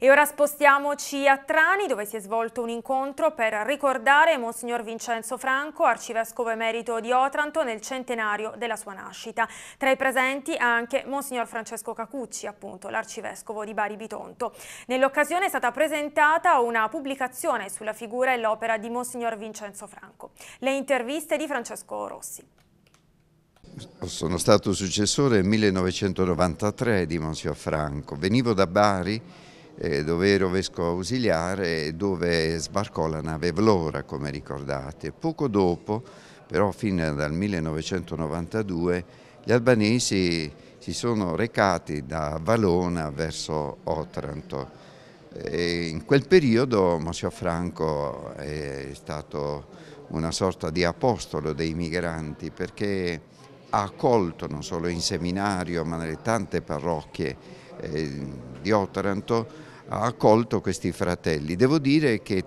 E ora spostiamoci a Trani dove si è svolto un incontro per ricordare Monsignor Vincenzo Franco, arcivescovo emerito di Otranto nel centenario della sua nascita. Tra i presenti anche Monsignor Francesco Cacucci, appunto l'arcivescovo di Bari Bitonto. Nell'occasione è stata presentata una pubblicazione sulla figura e l'opera di Monsignor Vincenzo Franco. Le interviste di Francesco Rossi. Sono stato successore nel 1993 di Monsignor Franco. Venivo da Bari eh, dove ero vescovo ausiliare e dove sbarcò la nave Vlora, come ricordate. Poco dopo, però fino dal 1992, gli albanesi si sono recati da Valona verso Otranto. E in quel periodo Mosio Franco è stato una sorta di apostolo dei migranti perché ha accolto non solo in seminario ma nelle tante parrocchie eh, di Otranto ha accolto questi fratelli. Devo dire che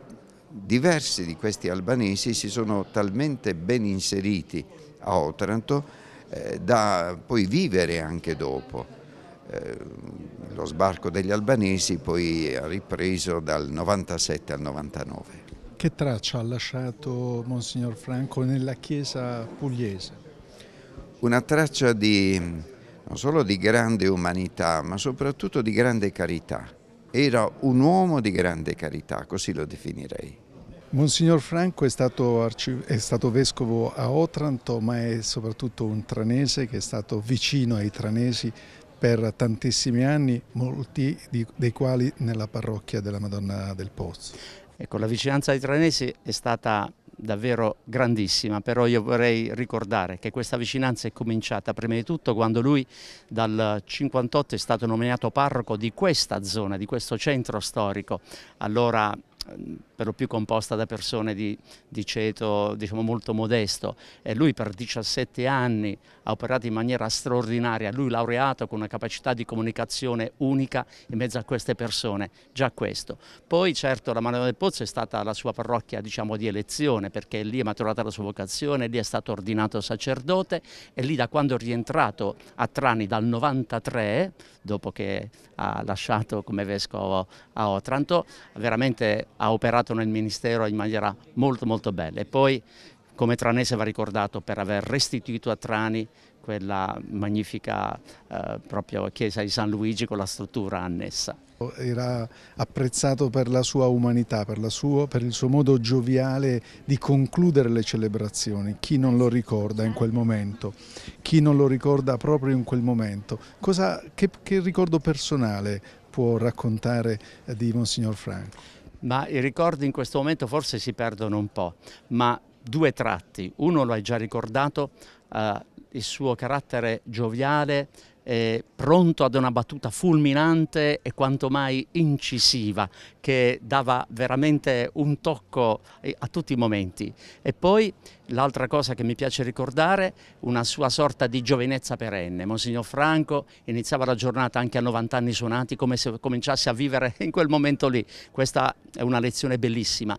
diversi di questi albanesi si sono talmente ben inseriti a Otranto eh, da poi vivere anche dopo. Eh, lo sbarco degli albanesi poi ha ripreso dal 97 al 99. Che traccia ha lasciato Monsignor Franco nella chiesa pugliese? Una traccia di, non solo di grande umanità ma soprattutto di grande carità era un uomo di grande carità, così lo definirei. Monsignor Franco è stato, è stato, vescovo a Otranto, ma è soprattutto un tranese che è stato vicino ai tranesi per tantissimi anni, molti dei quali nella parrocchia della Madonna del Pozzo. Ecco, la vicinanza ai tranesi è stata davvero grandissima, però io vorrei ricordare che questa vicinanza è cominciata prima di tutto quando lui dal 1958 è stato nominato parroco di questa zona, di questo centro storico. Allora Ehm, per lo più composta da persone di, di ceto diciamo, molto modesto e lui per 17 anni ha operato in maniera straordinaria, lui laureato con una capacità di comunicazione unica in mezzo a queste persone, già questo. Poi certo la Manuela del Pozzo è stata la sua parrocchia diciamo, di elezione perché lì è maturata la sua vocazione, lì è stato ordinato sacerdote e lì da quando è rientrato a Trani dal 93, dopo che ha lasciato come vescovo a Otranto, veramente ha operato nel Ministero in maniera molto molto bella. E poi come Tranese va ricordato per aver restituito a Trani quella magnifica eh, chiesa di San Luigi con la struttura annessa. Era apprezzato per la sua umanità, per, la suo, per, il suo modo gioviale di concludere le celebrazioni. Chi non lo ricorda in quel momento? Chi non lo ricorda proprio in quel momento? Cosa, che, che ricordo personale può raccontare eh, di Monsignor Franco? ma i ricordi in questo momento forse si perdono un po', ma due tratti, uno lo hai già ricordato, eh, il suo carattere gioviale eh, pronto ad una battuta fulminante e quanto mai incisiva che dava veramente un tocco eh, a tutti i momenti e poi l'altra cosa che mi piace ricordare una sua sorta di giovinezza perenne Monsignor Franco iniziava la giornata anche a 90 anni suonati come se cominciasse a vivere in quel momento lì questa è una lezione bellissima